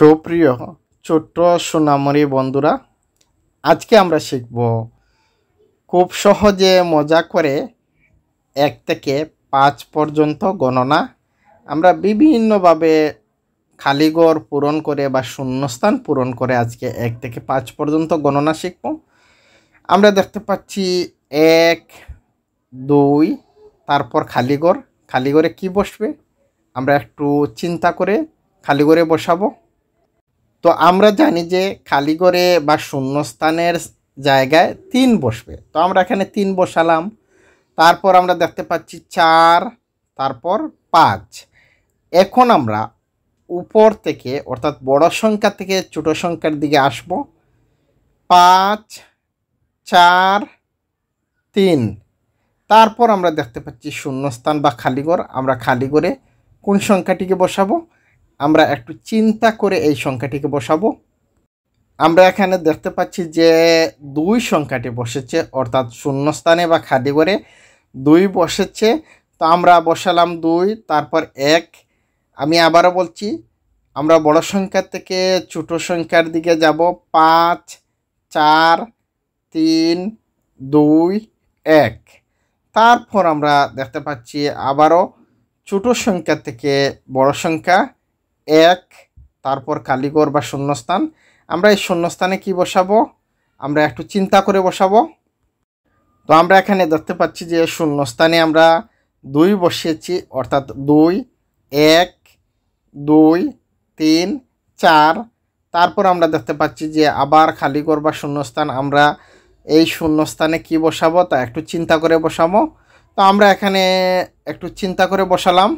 সুপ্রিয় ছোট্ট সোনামরি বন্ধুরা আজকে আমরা শিখব খুব সহজে মজা করে এক থেকে পাঁচ পর্যন্ত গণনা আমরা বিভিন্নভাবে খালিগড় পূরণ করে বা শূন্যস্থান পূরণ করে আজকে এক থেকে পাঁচ পর্যন্ত গণনা শিখব আমরা দেখতে পাচ্ছি এক দুই তারপর খালিঘর খালিঘরে কি বসবে আমরা একটু চিন্তা করে খালিঘরে বসাবো তো আমরা জানি যে খালি করে বা শূন্যস্থানের জায়গায় তিন বসবে তো আমরা এখানে তিন বসালাম তারপর আমরা দেখতে পাচ্ছি চার তারপর পাঁচ এখন আমরা উপর থেকে অর্থাৎ বড় সংখ্যা থেকে ছোট সংখ্যার দিকে আসব পাঁচ চার তিন তারপর আমরা দেখতে পাচ্ছি শূন্যস্থান বা খালিগড় আমরা খালি করে কোন সংখ্যাটিকে বসাবো আমরা একটু চিন্তা করে এই সংখ্যাটিকে বসাবো আমরা এখানে দেখতে পাচ্ছি যে দুই সংখ্যাটি বসেছে অর্থাৎ শূন্যস্থানে বা খাদি করে দুই বসেছে তো আমরা বসালাম দুই তারপর এক আমি আবারও বলছি আমরা বড় সংখ্যা থেকে ছোটো সংখ্যার দিকে যাব পাঁচ চার তিন দুই এক তারপর আমরা দেখতে পাচ্ছি আবারও ছোটো সংখ্যা থেকে বড় সংখ্যা এক তারপর কালিগর বা শূন্যস্থান আমরা এই শূন্যস্থানে কি বসাবো আমরা একটু চিন্তা করে বসাবো তো আমরা এখানে দেখতে পাচ্ছি যে শূন্যস্থানে আমরা দুই বসিয়েছি অর্থাৎ দুই এক দুই তিন চার তারপর আমরা দেখতে পাচ্ছি যে আবার খালি করবার শূন্যস্থান আমরা এই শূন্যস্থানে কি বসাবো তা একটু চিন্তা করে বসাবো তো আমরা এখানে একটু চিন্তা করে বসালাম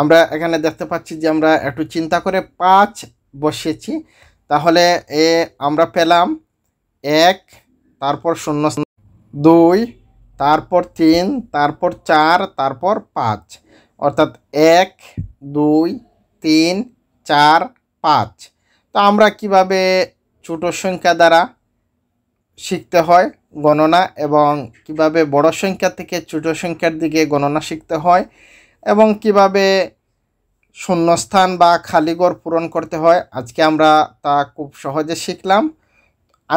আমরা এখানে দেখতে পাচ্ছি যে আমরা একটু চিন্তা করে পাঁচ বসিয়েছি তাহলে এ আমরা পেলাম এক তারপর শূন্য দুই তারপর তিন তারপর চার তারপর পাঁচ অর্থাৎ এক দুই তিন চার পাঁচ তো আমরা কিভাবে ছোট সংখ্যা দ্বারা শিখতে হয় গণনা এবং কিভাবে বড় সংখ্যা থেকে ছোট সংখ্যার দিকে গণনা শিখতে হয় এবং কিভাবে শূন্যস্থান বা খালি পূরণ করতে হয় আজকে আমরা তা খুব সহজে শিখলাম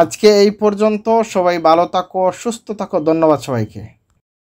আজকে এই পর্যন্ত সবাই ভালো থাকো সুস্থ থাকো ধন্যবাদ সবাইকে